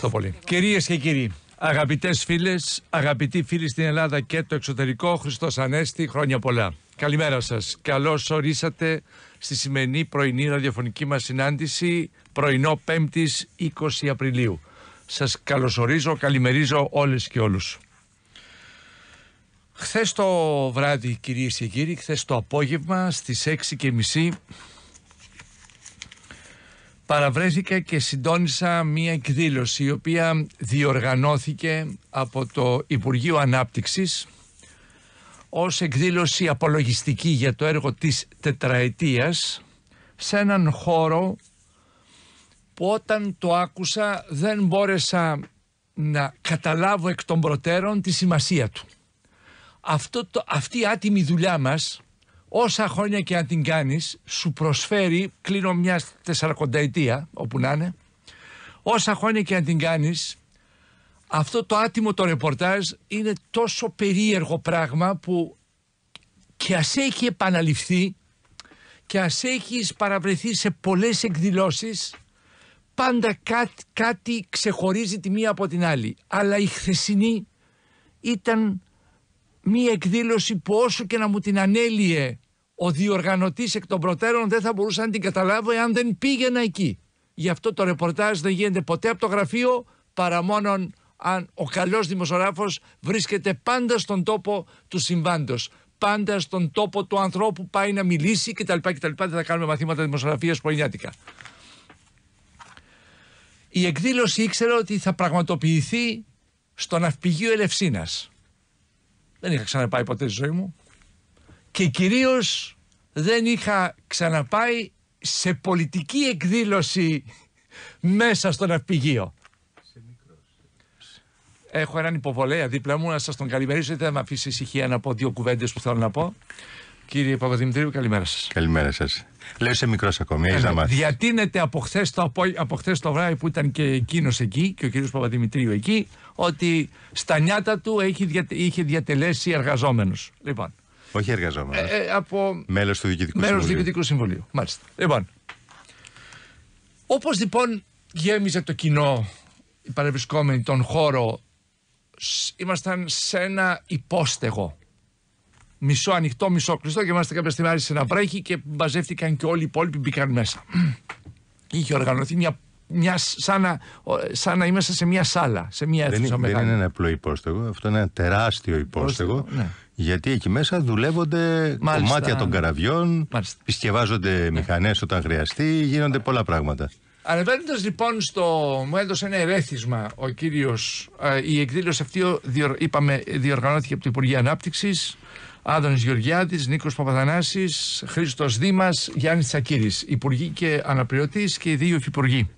Κυρίες Κυρίες και κύριοι, αγαπητές φίλες, αγαπητοί φίλοι στην Ελλάδα και το εξωτερικό, Χριστός Ανέστη, χρόνια πολλά. Καλημέρα σας. Καλώς ορίσατε στη σημερινή πρωινή ραδιοφωνική μας συνάντηση, πρωινό 5η 20 Απριλίου. Σας καλωσορίζω, καλημερίζω όλες και όλους. Χθες το βράδυ κυρίες και κύριοι, χθες το απόγευμα στις 6.30 παραβρέθηκα και συντόνισα μία εκδήλωση η οποία διοργανώθηκε από το Υπουργείο Ανάπτυξης ως εκδήλωση απολογιστική για το έργο της τετραετίας σε έναν χώρο που όταν το άκουσα δεν μπόρεσα να καταλάβω εκ των προτέρων τη σημασία του. Αυτό το, αυτή η άτιμη δουλειά μας όσα χρόνια και αν την κάνεις, σου προσφέρει, κλείνω μια τεσσαρακονταετία, όπου να είναι, όσα χρόνια και αν την κάνεις, αυτό το άτιμο το ρεπορτάζ είναι τόσο περίεργο πράγμα που και ας έχει επαναληφθεί και ας έχεις παραβρεθεί σε πολλές εκδηλώσεις πάντα κάτι, κάτι ξεχωρίζει τη μία από την άλλη. Αλλά η χθεσινή ήταν μία εκδήλωση που όσο και να μου την ανέλυε ο διοργανωτής εκ των προτέρων δεν θα μπορούσε να την καταλάβει αν δεν πήγαινα εκεί. Γι' αυτό το ρεπορτάζ δεν γίνεται ποτέ από το γραφείο παρά μόνον αν ο καλός δημοσιογράφος βρίσκεται πάντα στον τόπο του συμβάντος. Πάντα στον τόπο του ανθρώπου που πάει να μιλήσει κτλ. Δεν θα κάνουμε μαθήματα δημοσιογραφίας πολυνιάτικα. Η εκδήλωση ήξερε ότι θα πραγματοποιηθεί στο ναυπηγείο Ελευσίνας. Δεν είχα ξαναπάει ποτέ στη ζωή μου και κυρίως δεν είχα ξαναπάει σε πολιτική εκδήλωση μέσα στο ναυπηγείο. Έχω έναν υποβολέα δίπλα μου να σας τον καλημερίσω. Δεν θα με αφήσει ησυχία να πω δύο κουβέντες που θέλω να πω. Κύριε Παπαδημητρίου, καλημέρα σας. Καλημέρα σας. Λέω σε μικρός ακόμη, έχεις ε, να μάθεις. Διατείνεται από χθες το, απο... χθες το βράδυ που ήταν και εκείνος εκεί και ο κύριος Παπαδημητρίου εκεί, ότι στα νιάτα του έχει δια... είχε διατελέσει εργαζόμενος. Λοιπόν, όχι εργαζόμενος. Ε, ε, από... Μέλος του Διοικητικού μέλος Συμβουλίου. Μέλο του Διοικητικού Συμβουλίου. Μάλιστα. Λοιπόν. Όπως λοιπόν γέμιζε το κοινό, οι παρευρισκόμενοι, τον χώρο, ήμασταν σε ένα υπόστεγο. Μισό ανοιχτό, μισό κλειστό και είμαστε κάποια στιγμή σε να βρέχει και μαζεύτηκαν και όλοι οι υπόλοιποι μπήκαν μέσα. Είχε οργανωθεί μια μια, σαν, να, σαν είμαστε σε μια σάλα, σε μια αίθουσα δεν, μεγάλη. Δεν είναι ένα απλό υπόστεγο, αυτό είναι ένα τεράστιο υπόστεγο. Ναι. Γιατί εκεί μέσα δουλεύονται κομμάτια των καραβιών, Μάλιστα. μηχανές μηχανές όταν χρειαστεί, γίνονται πολλά πράγματα. Ανεβαίνοντας λοιπόν στο. Μου έδωσε ένα ερέθισμα ο κύριος. Ε, η εκδήλωση αυτή, είπαμε, διοργανώθηκε από το Υπουργείο Ανάπτυξης. Άδωνης Γεωργιάδη, Νίκο Παπαδανάση, Χρήστος Δήμας, Γιάννης Τσακύρης. Υπουργή και αναπληρωτής και οι δύο υφυπουργοί.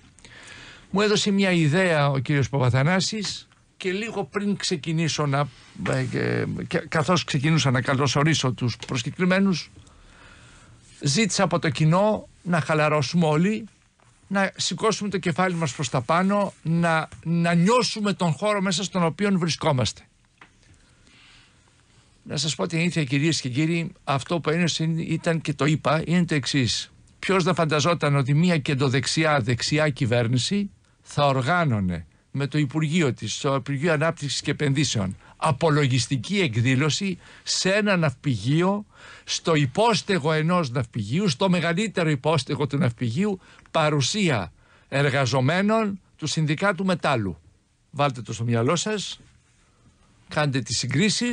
Μου έδωσε μια ιδέα ο κύριος Παπαθανάσης και λίγο πριν ξεκινήσω να, ε, καθώς ξεκινούσα να καλωσορίσω τους προσκεκριμένους ζήτησα από το κοινό να χαλαρώσουμε όλοι να σηκώσουμε το κεφάλι μας προς τα πάνω να, να νιώσουμε τον χώρο μέσα στον οποίο βρισκόμαστε να σας πω την ίδια κυρίες και κύριοι αυτό που είναι, ήταν και το είπα είναι το εξής. Ποιος να φανταζόταν ότι μια κεντροδεξιά δεξιά κυβέρνηση θα οργάνωνε με το Υπουργείο της, το Υπουργείο Ανάπτυξης και Επενδύσεων. Απολογιστική εκδήλωση σε ένα ναυπηγείο, στο υπόστεγο ενός ναυπηγείου, στο μεγαλύτερο υπόστεγο του ναυπηγείου, παρουσία εργαζομένων του Συνδικάτου Μετάλλου. Βάλτε το στο μυαλό σας, κάντε τις συγκρίσεις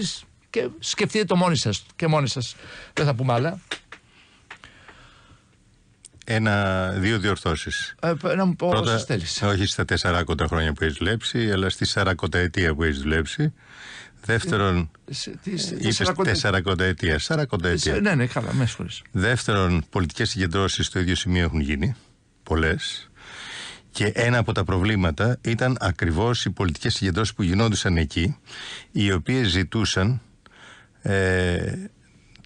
και σκεφτείτε το μόνοι σας και μόνοι σας. Δεν θα πούμε άλλα ένα, δύο διορθώσεις. Ε, να μου πω Πρώτα, Όχι στα τεσσαράκοντα χρόνια που έχεις δουλέψει, αλλά στη 40 ετία που έχεις δουλέψει. Δεύτερον. είσαι 40 ετία. 40 ετία. Ναι, ναι, καλά, με Δεύτερον, πολιτικές συγκεντρώσεις στο ίδιο σημείο έχουν γίνει. Πολλές. Και ένα από τα προβλήματα ήταν ακριβώς οι πολιτικές συγκεντρώσεις που γινόντουσαν εκεί, οι οποίες ζητούσαν ε,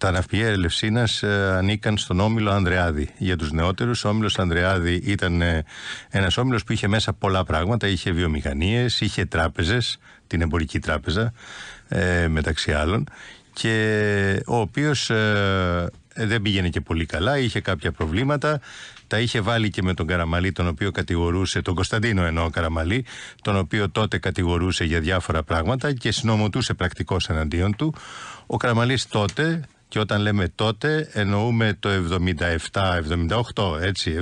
τα ναυπηγεία Ελευσίνας ε, ανήκαν στον Όμιλο Ανδρεάδη. Για τους νεότερους, ο Όμιλος Ανδρεάδη ήταν ε, ένας όμιλος που είχε μέσα πολλά πράγματα. Είχε βιομηχανίες, είχε τράπεζες, την εμπορική τράπεζα ε, μεταξύ άλλων και ο οποίος δεν πήγαινε και πολύ καλά, είχε κάποια προβλήματα τα είχε βάλει και με τον Καραμαλή τον οποίο κατηγορούσε, τον Κωνσταντίνο εννοώ Καραμαλή τον οποίο τότε κατηγορούσε για διάφορα πράγματα και συνομωτούσε πρακτικώς εναντίον του ο Καραμαλής τότε και όταν λέμε τότε εννοούμε το 77-78, έτσι,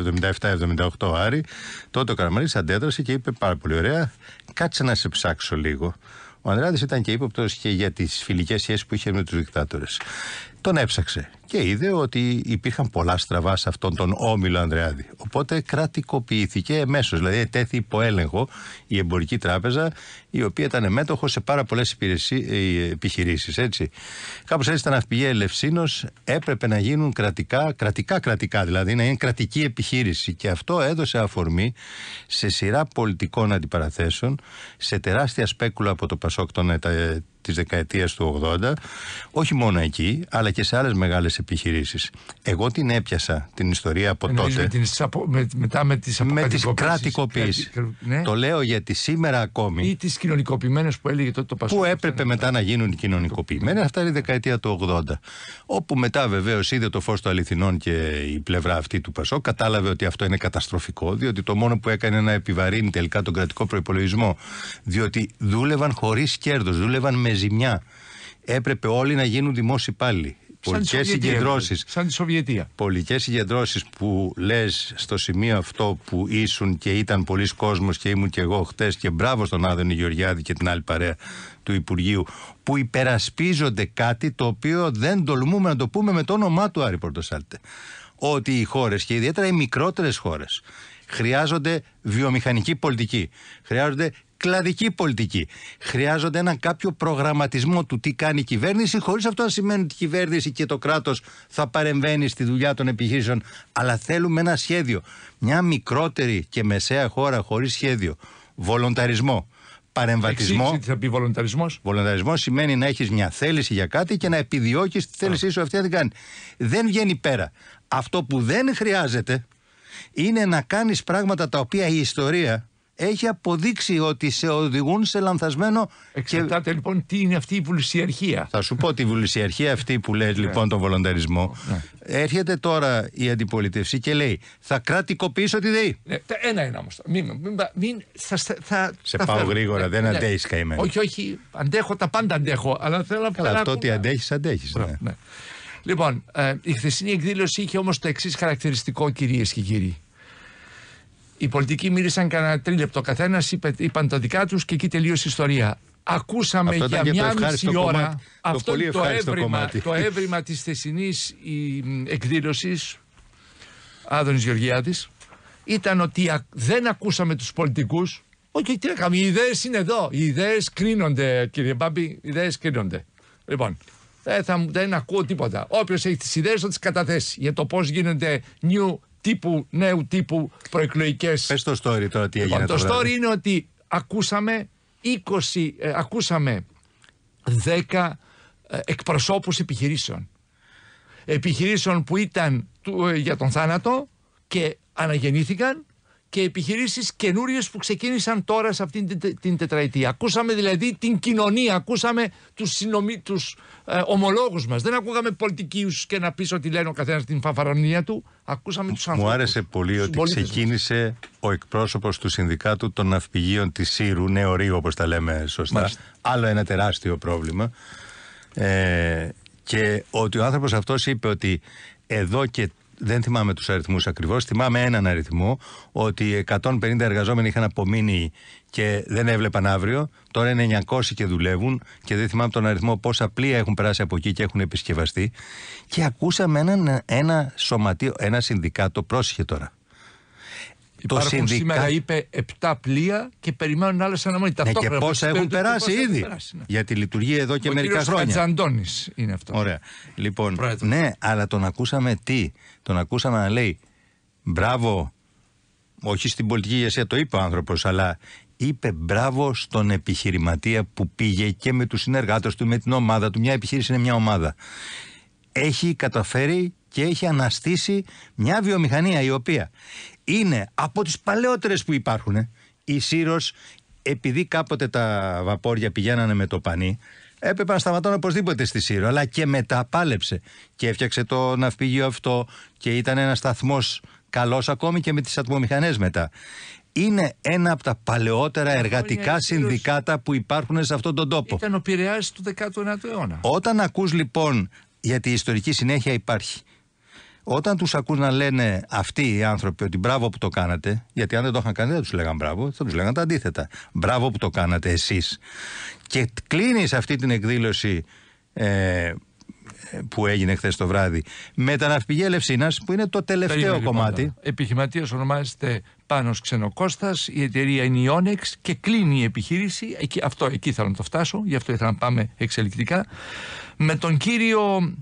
77-78 Άρη. Τότε ο Καραμαλής αντέδρασε και είπε πάρα πολύ ωραία, κάτσε να σε ψάξω λίγο. Ο Ανδράδη ήταν και ύποπτος και για τις φιλικές σχέσεις που είχε με τους δικτάτορες τον έψαξε και είδε ότι υπήρχαν πολλά στραβά σε αυτόν τον όμιλο Ανδρεάδη. Οπότε κρατικοποιήθηκε εμέσως. Δηλαδή, ετέθη υπό έλεγχο η Εμπορική Τράπεζα, η οποία ήταν μέτοχος σε πάρα πολλές ε, επιχειρήσεις. Έτσι. Κάπως έτσι τα ναυπηγεία Ελευσίνος έπρεπε να γίνουν κρατικά, κρατικά-κρατικά, δηλαδή να είναι κρατική επιχείρηση. Και αυτό έδωσε αφορμή σε σειρά πολιτικών αντιπαραθέσεων, σε τεράστια σπέκουλα από το Πασόκ των ε, της δεκαετίας του 80, όχι μόνο εκεί, αλλά και σε άλλες μεγάλες επιχειρήσεις. Εγώ την έπιασα την ιστορία από τότε. Με την, με, μετά με τις Με τις κρατικοποίησεις. Ναι. Το λέω γιατί σήμερα ακόμη... Ή τις κοινωνικοποιημένες που έλεγε τότε το Πασόκ. Που ναι. έπρεπε μετά να γίνουν κοινωνικοποιημένες, αυτά είναι η δεκαετία του 80. Όπου μετά βεβαίως είδε το φως των αληθινών και η πλευρά αυτή του Πασό κατάλαβε ότι αυτό είναι καταστροφικό, διότι το μόνο που έκανε να επιβαρύνει τελικά τον κρατικό προπολογισμό, διότι δούλευαν χωρίς κέρδος, δούλευαν με ζημιά. Έπρεπε όλοι να γίνουν δημόσιοι πάλι. Πολιτικέ συγκεντρώσεις. Σαν τη Σοβιετία. Πολιτικές συγκεντρώσεις που λες στο σημείο αυτό που ήσουν και ήταν πολλοί κόσμος και ήμουν και εγώ χτες και μπράβο στον Άδωνη Γεωργιάδη και την άλλη παρέα του Υπουργείου που υπερασπίζονται κάτι το οποίο δεν τολμούμε να το πούμε με το όνομά του Άρη Πορτοσάλτε. Ότι οι χώρες και ιδιαίτερα οι μικρότερες χώρες χρειάζονται βιομηχανική πολιτική. Χρειάζονται κλαδική πολιτική. Χρειάζονται ένα κάποιο προγραμματισμό του τι κάνει η κυβέρνηση, χωρίς αυτό να σημαίνει ότι η κυβέρνηση και το κράτος θα παρεμβαίνει στη δουλειά των επιχειρήσεων. Αλλά θέλουμε ένα σχέδιο. Μια μικρότερη και μεσαία χώρα χωρίς σχέδιο. Βολονταρισμό. Παρεμβατισμό. Τι θα πει βολονταρισμός. Βολονταρισμός σημαίνει να έχεις μια θέληση για κάτι και να επιδιώκεις τη θέλησή σου αυτή να την κάνεις. Δεν βγαίνει πέρα. Αυτό που δεν χρειάζεται είναι να κάνεις πράγματα τα οποία η ιστορία έχει αποδείξει ότι σε οδηγούν σε λανθασμένο. Εξαρτάται και... λοιπόν τι είναι αυτή η βουλησιαρχία. Θα σου πω τη βουλησιαρχία αυτή που λέει ναι. λοιπόν τον βολονταρισμό. Ναι. Έρχεται τώρα η αντιπολίτευση και λέει θα κρατικοποιήσω τη ΔΕΗ. Ένα-ένα όμω. Μην, μην, θα, σε πάω γρήγορα, ναι, δεν αντέχει κανένα. Όχι, όχι, αντέχω, τα πάντα αντέχω. Αλλά θέλω να Καλά, αυτό ότι αντέχεις, αντέχεις. Λοιπόν, ε, η χθεσινή εκδήλωση είχε όμως το εξής χαρακτηριστικό, κυρίες και κύριοι. Οι πολιτικοί μίλησαν κανένα τρίλεπτο. Καθένας είπαν τα δικά τους και εκεί τελείωσε η ιστορία. Ακούσαμε για μια μισή ώρα αυτό το, το, έβριμα, το έβριμα της θεσινής εκδήλωσης Γεωργιάδης ήταν ότι δεν ακούσαμε τους πολιτικούς. όχι τι έκαμε. οι ιδέες είναι εδώ οι ιδέες κρίνονται κύριε Μπάμπη οι ιδέες κρίνονται λοιπόν δεν, θα, δεν ακούω τίποτα. Όποιος έχει τις ιδέες θα τις καταθέσει για το πώς γίνεται new τύπου, νέου τύπου προεκλογικές. Πες το story τώρα τι έγινε. Λοιπόν, το, story είναι ότι ακούσαμε 20, ε, ακούσαμε 10 ε, εκπροσώπους επιχειρήσεων. Επιχειρήσεων που ήταν ε, για τον θάνατο και αναγεννήθηκαν και επιχειρήσεις καινούριες που ξεκίνησαν τώρα σε αυτήν την τετραετία. Ακούσαμε δηλαδή την κοινωνία, ακούσαμε τους, συνομι... Ε, ομολόγους μας. Δεν ακούγαμε πολιτικούς και να πεις ότι λένε ο καθένας την φαφαρονία του. Ακούσαμε τους ανθρώπους. Μου άρεσε πολύ ότι ξεκίνησε ο εκπρόσωπος του Συνδικάτου των Ναυπηγείων της Σύρου, Νέο όπως τα λέμε σωστά. Άλλο ένα τεράστιο πρόβλημα. Ε, και ότι ο άνθρωπος αυτός είπε ότι εδώ και δεν θυμάμαι τους αριθμούς ακριβώς, Θυμάμαι έναν αριθμό ότι 150 εργαζόμενοι είχαν απομείνει και δεν έβλεπαν αύριο. Τώρα είναι 900 και δουλεύουν και δεν θυμάμαι τον αριθμό πόσα πλοία έχουν περάσει από εκεί και έχουν επισκευαστεί. Και ακούσαμε ένα, ένα σωματείο, ένα συνδικάτο, πρόσεχε τώρα. Υπάρχουν συνδικα... σήμερα, είπε, 7 πλοία και περιμένουν άλλες αναμονή. Ναι, και πόσα έχουν περάσει πόσα ήδη. περάσει, ναι. Γιατί λειτουργεί εδώ και μερικά χρόνια. Ο Κατζαντώνη είναι αυτός. Ωραία. Λοιπόν, ναι, αλλά τον ακούσαμε τι. Τον ακούσαμε να λέει μπράβο. Όχι στην πολιτική ηγεσία το είπε ο άνθρωπος, αλλά είπε μπράβο στον επιχειρηματία που πήγε και με τους συνεργάτες του, με την ομάδα του. Μια επιχείρηση είναι μια ομάδα. Έχει καταφέρει και έχει αναστήσει μια βιομηχανία η οποία είναι από τις παλαιότερες που υπάρχουν. Ε. Η Σύρος, επειδή κάποτε τα βαπόρια πηγαίνανε με το πανί, έπρεπε να σταματώνει οπωσδήποτε στη Σύρο, αλλά και μετά πάλεψε και έφτιαξε το ναυπηγείο αυτό και ήταν ένας σταθμός καλός ακόμη και με τις ατμομηχανές μετά. Είναι ένα από τα παλαιότερα εργατικά συνδικάτα που υπάρχουν σε αυτόν τον τόπο. Ήταν ο Πειραιάς του 19ου αιώνα. Όταν ακούς λοιπόν, γιατί η ιστορική συνέχεια υπάρχει, όταν τους ακούς να λένε αυτοί οι άνθρωποι ότι μπράβο που το κάνατε, γιατί αν δεν το είχαν κάνει δεν τους λέγανε μπράβο, θα τους λέγανε τα αντίθετα. Μπράβο που το κάνατε εσείς. Και κλείνεις αυτή την εκδήλωση ε, που έγινε χθες το βράδυ με τα ναυπηγεία Ελευσίνα, που είναι το τελευταίο λοιπόν, κομμάτι. Επιχειρηματίας ονομάζεται Πάνος Ξενοκώστας, η εταιρεία είναι η Onyx και κλείνει η επιχείρηση. Εκεί, αυτό εκεί θέλω να το φτάσω, γι' αυτό ήθελα να πάμε εξελικτικά. Με τον κύριο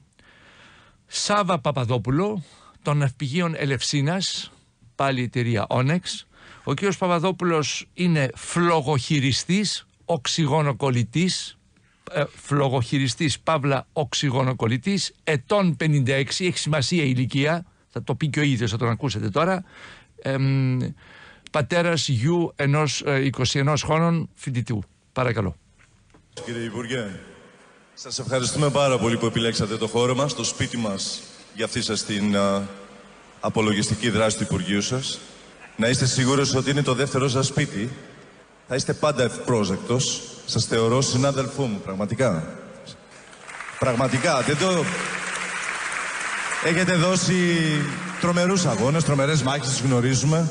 Σάβα Παπαδόπουλο των ναυπηγείων Ελευσίνας, πάλι εταιρεία Onyx. Ο κύριος Παπαδόπουλος είναι φλογοχειριστής, οξυγόνοκολητή. ε, φλογοχειριστής, παύλα Οξυγόνοκολητή, ετών 56, έχει σημασία η ηλικία, θα το πει και ο ίδιος, θα τον ακούσετε τώρα, ε, πατέρας γιου ενός 21 ε, χρόνων φοιτητού. Παρακαλώ. Κύριε Υπουργέ, σας ευχαριστούμε πάρα πολύ που επιλέξατε το χώρο μας, το σπίτι μας, για αυτή σας την απολογιστική δράση του Υπουργείου σας. Να είστε σίγουροι ότι είναι το δεύτερο σας σπίτι. Θα είστε πάντα ευπρόζεκτος. Σας θεωρώ συνάδελφό μου, πραγματικά. Πραγματικά, δεν το... Έχετε δώσει τρομερούς αγώνες, τρομερές μάχες, γνωρίζουμε.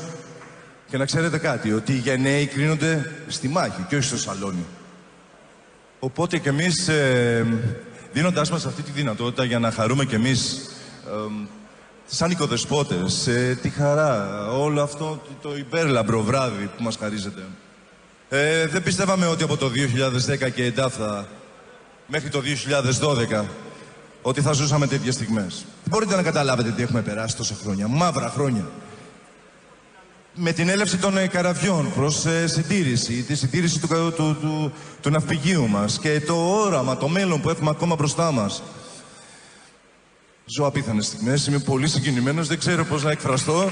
Και να ξέρετε κάτι, ότι οι γενναίοι κρίνονται στη μάχη και όχι στο σαλόνι. Οπότε και εμείς ε, δίνοντάς μας αυτή τη δυνατότητα για να χαρούμε κι εμείς ε, σαν οικοδεσπότες, τη χαρά, όλο αυτό το υπέρλαμπρο βράδυ που μας χαρίζεται. Ε, δεν πιστεύαμε ότι από το 2010 και εντάφθα μέχρι το 2012 ότι θα ζούσαμε τέτοιες στιγμές. Μπορείτε να καταλάβετε τι έχουμε περάσει τόσα χρόνια, μαύρα χρόνια με την έλευση των ε, καραβιών προς ε, συντήρηση, τη συντήρηση του, του, του, του ναυπηγείου μας και το όραμα, το μέλλον που έχουμε ακόμα μπροστά μας. Ζω απίθανες στιγμές, είμαι πολύ συγκινημένος, δεν ξέρω πώς να εκφραστώ.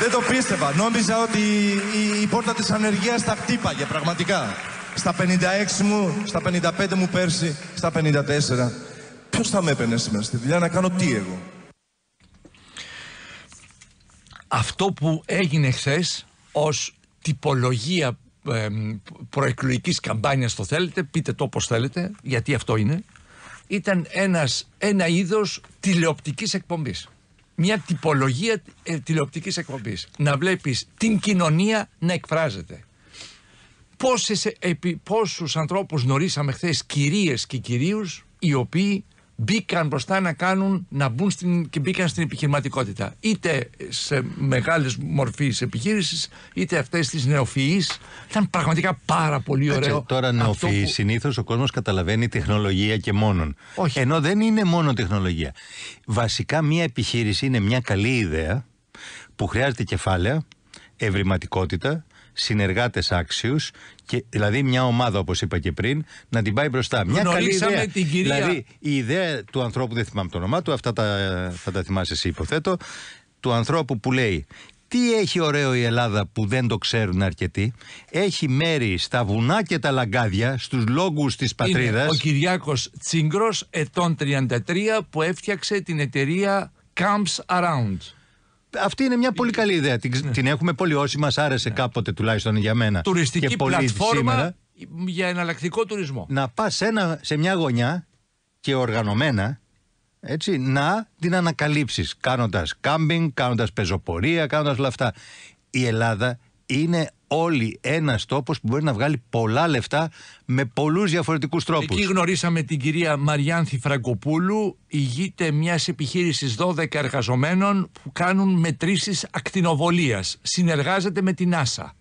Δεν το πίστευα. Νόμιζα ότι η, η πόρτα της ανεργίας τα χτύπαγε πραγματικά. Στα 56 μου, στα 55 μου πέρσι, στα 54. Ποιος θα με έπαινε σήμερα στη δουλειά να κάνω τι εγώ αυτό που έγινε χθες ως τυπολογία ε, προεκλογικής καμπάνιας το θέλετε, πείτε το όπως θέλετε, γιατί αυτό είναι, ήταν ένας, ένα είδος τηλεοπτικής εκπομπής. Μια τυπολογία ε, τηλεοπτικής εκπομπής. Να βλέπεις την κοινωνία να εκφράζεται. Πόσες, επί, πόσους ανθρώπους γνωρίσαμε χθες κυρίες και κυρίους οι οποίοι μπήκαν μπροστά να κάνουν, να μπουν στην, και μπήκαν στην επιχειρηματικότητα. Είτε σε μεγάλες μορφής επιχείρησης, είτε αυτές τις νεοφυείς. Ήταν πραγματικά πάρα πολύ ωραίο. τώρα νεοφυείς. Που... Συνήθως ο κόσμος καταλαβαίνει τεχνολογία και μόνον. Όχι. Ενώ δεν είναι μόνο τεχνολογία. Βασικά μια επιχείρηση είναι μια καλή ιδέα που χρειάζεται κεφάλαια, ευρηματικότητα συνεργάτες άξιους, δηλαδή μια ομάδα όπως είπα και πριν, να την πάει μπροστά. Μια καλή ιδέα. Την κυρία... Δηλαδή η ιδέα του ανθρώπου, δεν θυμάμαι το όνομά του, αυτά τα, θα τα θυμάσαι εσύ υποθέτω, του ανθρώπου που λέει τι έχει ωραίο η Ελλάδα που δεν το ξέρουν αρκετοί. Έχει μέρη στα βουνά και τα λαγκάδια, στους λόγους της πατρίδα. Ο Κυριάκος Τσίγκρος, ετών 33, που έφτιαξε την εταιρεία Camps Around αυτή είναι μια πολύ καλή ιδέα. Την, ναι. την έχουμε πολύ όσοι μας άρεσε ναι. κάποτε τουλάχιστον για μένα. Τουριστική και πλατφόρμα για εναλλακτικό τουρισμό. Να πας σε, σε μια γωνιά και οργανωμένα έτσι, να την ανακαλύψεις κάνοντας κάμπινγκ, κάνοντας πεζοπορία, κάνοντας όλα αυτά. Η Ελλάδα είναι όλοι ένας τόπος που μπορεί να βγάλει πολλά λεφτά με πολλούς διαφορετικούς τρόπους. Εκεί γνωρίσαμε την κυρία Μαριάνθη Φραγκοπούλου, ηγείται μιας επιχείρησης 12 εργαζομένων που κάνουν μετρήσεις ακτινοβολίας. Συνεργάζεται με την ΆΣΑ.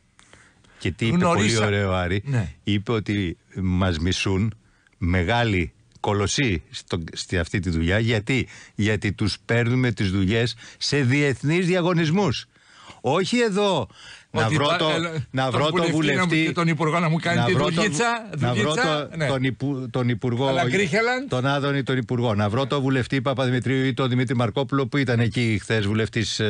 Και τι είπε πολύ ωραίο Άρη, ναι. είπε ότι μας μισούν μεγάλη κολοσσή στη αυτή τη δουλειά γιατί, γιατί τους παίρνουμε τις δουλειές σε διεθνείς διαγωνισμούς. Όχι εδώ να βρω, το, να βρω τον βουλευτή. τον υπουργό να μου κάνει να τη δουλίτσα. Να βρω ναι. τον, τον υπουργό. Τον Άδωνη τον υπουργό. Να βρω τον βουλευτή Παπαδημητρίου ή τον Δημήτρη Μαρκόπουλο που ήταν εκεί χθες βουλευτής ε,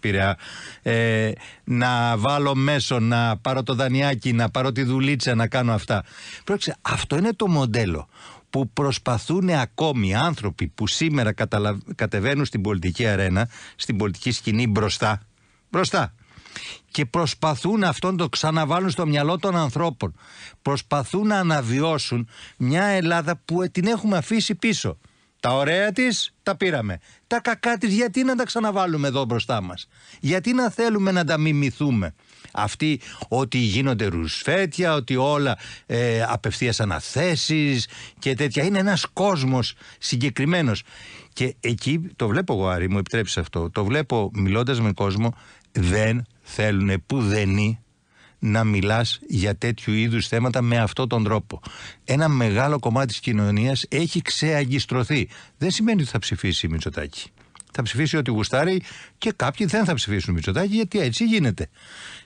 Πειραιά. Ε, να βάλω μέσο, να πάρω το δανειάκι, να πάρω τη δουλίτσα, να κάνω αυτά. Πρόκειται, αυτό είναι το μοντέλο που προσπαθούν ακόμη άνθρωποι που σήμερα καταλαβ... κατεβαίνουν στην πολιτική αρένα, στην πολιτική σκηνή μπροστά, μπροστά και προσπαθούν αυτόν το ξαναβάλουν στο μυαλό των ανθρώπων. Προσπαθούν να αναβιώσουν μια Ελλάδα που την έχουμε αφήσει πίσω. Τα ωραία της τα πήραμε. Τα κακά της γιατί να τα ξαναβάλουμε εδώ μπροστά μας. Γιατί να θέλουμε να τα μιμηθούμε. Αυτοί ότι γίνονται ρουσφέτια, ότι όλα ε, απευθείας αναθέσεις και τέτοια. Είναι ένας κόσμος συγκεκριμένος. Και εκεί το βλέπω εγώ, Άρη, μου επιτρέψεις αυτό. Το βλέπω μιλώντας με κόσμο, δεν θέλουν που δεν να μιλάς για τέτοιου είδους θέματα με αυτόν τον τρόπο. Ένα μεγάλο κομμάτι της κοινωνίας έχει ξεαγιστρωθεί. Δεν σημαίνει ότι θα ψηφίσει η Μητσοτάκη. Θα ψηφίσει ότι γουστάρει και κάποιοι δεν θα ψηφίσουν Μητσοτάκη γιατί έτσι γίνεται.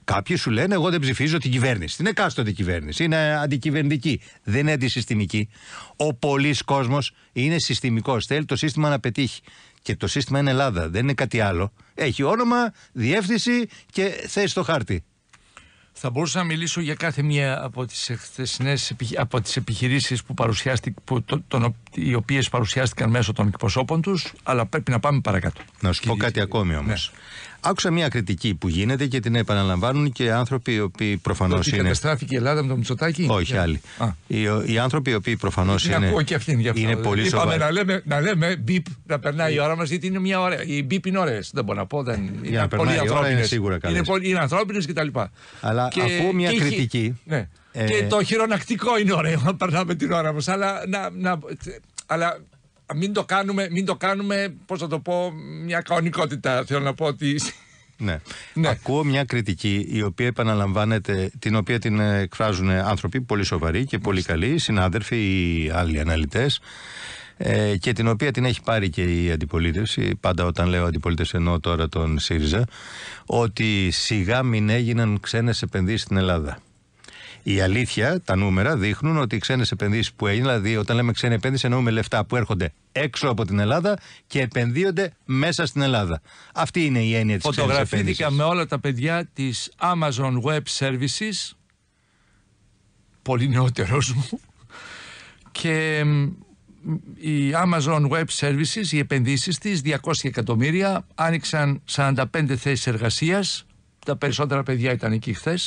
Κάποιοι σου λένε εγώ δεν ψηφίζω την κυβέρνηση. Την εκάστοτε κυβέρνηση. Είναι αντικυβερνητική. Δεν είναι αντισυστημική. Ο πολλής κόσμος είναι συστημικός. Θέλει το σύστημα να πετύχει και το σύστημα είναι Ελλάδα, δεν είναι κάτι άλλο. Έχει όνομα, διεύθυνση και θέση στο χάρτη. Θα μπορούσα να μιλήσω για κάθε μία από τις, χθεσινές, από τις επιχειρήσεις που που, τον, οι οποίες παρουσιάστηκαν μέσω των εκπροσώπων τους, αλλά πρέπει να πάμε παρακάτω. Να σου πω κάτι ακόμη όμως. Ναι. Άκουσα μια κριτική που γίνεται και την επαναλαμβάνουν και άνθρωποι οι οποίοι προφανώς είναι. Ότι καταστράφηκε η Ελλάδα με τον Μητσοτάκι. Όχι, για... άλλοι. Οι, οι, άνθρωποι οι οποίοι προφανώς είναι. Και αυτή είναι, είναι πολύ Είπαμε να λέμε, να λέμε μπιπ, να περνάει η ώρα μας, γιατί είναι μια ώρα. Οι μπιπ είναι ωραίες. Δεν μπορώ να πω. Δεν, Για είναι πολύ ανθρώπινες. είναι σίγουρα καλές. Είναι, πολύ, είναι ανθρώπινες κτλ. Αλλά και, ακούω μια και κριτική. Ναι. Ε... Και το χειρονακτικό είναι ωραίο να περνάμε την ώρα μας. Αλλά, να, να, αλλά μην το κάνουμε, μην το κάνουμε, πώς θα το πω, μια κανονικότητα. Θέλω να πω ότι ναι. ναι. Ακούω μια κριτική η οποία επαναλαμβάνεται, την οποία την ε, εκφράζουν άνθρωποι πολύ σοβαροί και πολύ καλοί, συνάδελφοι ή άλλοι αναλυτές ε, και την οποία την έχει πάρει και η αντιπολίτευση, πάντα όταν λέω αντιπολίτευση εννοώ τώρα τον ΣΥΡΙΖΑ, ότι σιγά μην έγιναν ξένες επενδύσεις στην Ελλάδα. Η αλήθεια, τα νούμερα δείχνουν ότι οι ξένες επενδύσεις που έγιναν, δηλαδή όταν λέμε ξένη επένδυση, εννοούμε λεφτά που έρχονται έξω από την Ελλάδα και επενδύονται μέσα στην Ελλάδα. Αυτή είναι η έννοια της ξένης Φωτογραφήθηκα με όλα τα παιδιά της Amazon Web Services. Πολύ νεότερος μου. Και η Amazon Web Services, οι επενδύσεις της, 200 εκατομμύρια, άνοιξαν 45 θέσεις εργασίας, τα περισσότερα παιδιά ήταν εκεί χθες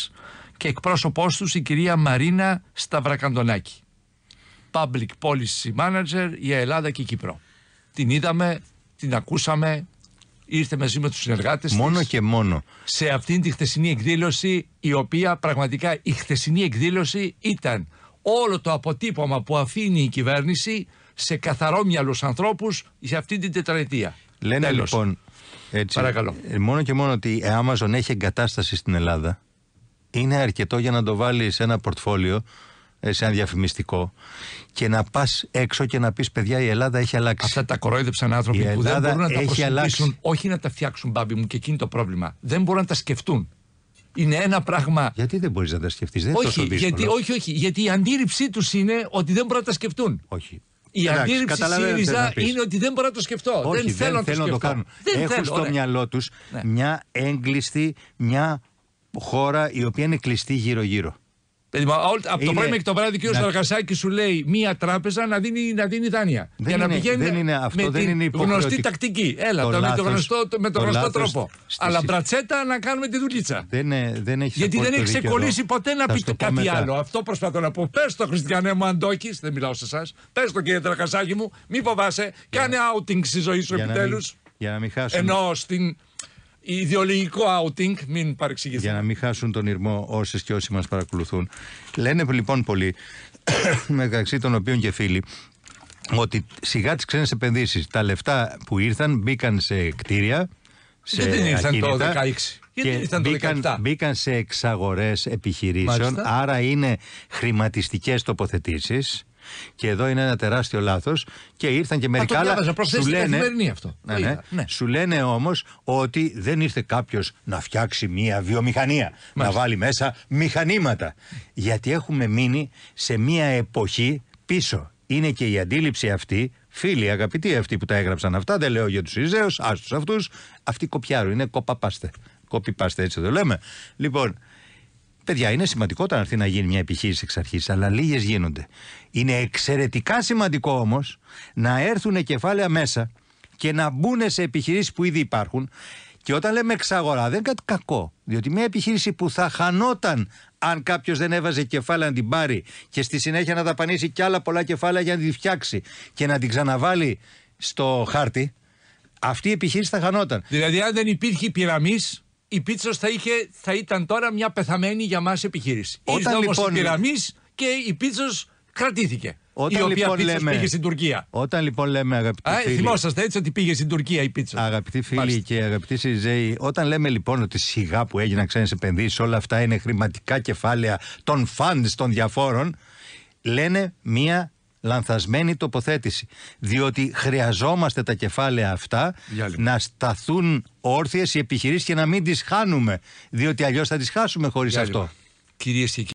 και εκπρόσωπός τους η κυρία Μαρίνα Σταυρακαντονάκη. Public Policy Manager για Ελλάδα και Κύπρο. Την είδαμε, την ακούσαμε, ήρθε μαζί με τους συνεργάτες Μόνο και μόνο. Σε αυτήν τη χθεσινή εκδήλωση, η οποία πραγματικά η χθεσινή εκδήλωση ήταν όλο το αποτύπωμα που αφήνει η κυβέρνηση σε καθαρόμυαλους ανθρώπους για αυτήν την τετραετία. Λένε λοιπόν, έτσι, Παρακαλώ. Ε, μόνο και μόνο ότι η Amazon έχει εγκατάσταση στην Ελλάδα, είναι αρκετό για να το βάλεις σε ένα πορτφόλιο, ε, σε ένα διαφημιστικό και να πας έξω και να πεις: Παιδιά, η Ελλάδα έχει αλλάξει. Αυτά τα κορόιδεψαν άνθρωποι που δεν μπορούν να τα σκεφτούν. Όχι να τα φτιάξουν, μπάμπι μου, και εκείνη το πρόβλημα. Δεν μπορούν να τα σκεφτούν. Είναι ένα πράγμα. Γιατί δεν μπορείς να τα σκεφτείς, δεν όχι, είναι τόσο Γιατί, όχι, όχι. Γιατί η αντίληψή τους είναι ότι δεν μπορούν να τα σκεφτούν. Όχι. Η αντίληψη του ΣΥΡΙΖΑ είναι ότι δεν μπορώ να το σκεφτώ. δεν, θέλω, να, το κάνουν. Έχουν στο ωραία. μυαλό τους ναι. μια έγκλειστη, μια χώρα η οποία είναι κλειστή γύρω-γύρω. Ε, από το πρωί μέχρι το βράδυ ο κ. σου λέει μία τράπεζα να δίνει, να δίνει δάνεια. Δεν για να πηγαίνει δεν είναι αυτό, με δεν είναι γνωστή τακτική. Έλα, το, με τον γνωστό, με το, γνωστό τρόπο. Αλλά μπρατσέτα να κάνουμε τη δουλίτσα. Δεν, δεν έχει Γιατί δεν έχει ξεκολλήσει ποτέ να πει κάτι άλλο. Αυτό προσπαθώ να πω. Πες το Χριστιανέ μου, Αντόκη, δεν μιλάω σε εσάς. Πες το κ. Τρακασάκη μου, μη φοβάσαι. Κάνε outing στη ζωή σου επιτέλους. Για να μην χάσουμε. Ενώ στην ιδεολογικό outing, μην παρεξηγηθεί. Για να μην χάσουν τον ήρμο όσε και όσοι μας παρακολουθούν. Λένε λοιπόν πολλοί, μεταξύ των οποίων και φίλοι, ότι σιγά τις ξένες επενδύσεις, τα λεφτά που ήρθαν μπήκαν σε κτίρια. Σε δεν ήρθαν το 16. Και μπήκαν, μπήκαν σε εξαγορές επιχειρήσεων, άρα είναι χρηματιστικές τοποθετήσεις και εδώ είναι ένα τεράστιο λάθος. Και ήρθαν και μερικά άλλα. Σου λένε, αυτό. Ναι, ναι, ναι, Σου λένε όμως ότι δεν ήρθε κάποιος να φτιάξει μία βιομηχανία. Να βάλει μέσα μηχανήματα. Γιατί έχουμε μείνει σε μία εποχή πίσω. Είναι και η αντίληψη αυτή φίλοι αγαπητοί αυτοί που τα έγραψαν αυτά, δεν λέω για τους Ιζέους, άστου αυτούς. Αυτοί κοπιάρουν, είναι κοπαπάστε. Κοπιπάστε, έτσι το λέμε. Λοιπόν, Παιδιά, είναι σημαντικό όταν έρθει να γίνει μια επιχείρηση εξ αρχής, αλλά λίγες γίνονται. Είναι εξαιρετικά σημαντικό όμως να έρθουν κεφάλαια μέσα και να μπουν σε επιχειρήσεις που ήδη υπάρχουν. Και όταν λέμε εξαγορά, δεν είναι κάτι κακό. Διότι μια επιχείρηση που θα χανόταν αν κάποιος δεν έβαζε κεφάλαια να την πάρει και στη συνέχεια να δαπανίσει κι άλλα πολλά κεφάλαια για να τη φτιάξει και να την ξαναβάλει στο χάρτη, αυτή η επιχείρηση θα χανόταν. Δηλαδή, αν δεν υπήρχε πυραμής, η Πίτσος θα, ήταν τώρα μια πεθαμένη για μας επιχείρηση. Όταν Ήρθε λοιπόν... πυραμής και η πίτσας κρατήθηκε. Όταν η οποία λοιπόν λέμε, πήγε στην Τουρκία. Όταν λοιπόν λέμε αγαπητοί φίλοι. Θυμόσαστε έτσι ότι πήγε στην Τουρκία η πίτσα. Αγαπητοί φίλοι και αγαπητοί συζέοι, όταν λέμε λοιπόν ότι σιγά που έγιναν ξένες επενδύσεις, όλα αυτά είναι χρηματικά κεφάλαια των φαντ των διαφόρων, λένε μία λανθασμένη τοποθέτηση. Διότι χρειαζόμαστε τα κεφάλαια αυτά να σταθούν όρθιες οι επιχειρήσεις και να μην τις χάνουμε. Διότι αλλιώς θα τις χάσουμε χωρίς αυτό. Κυρίες και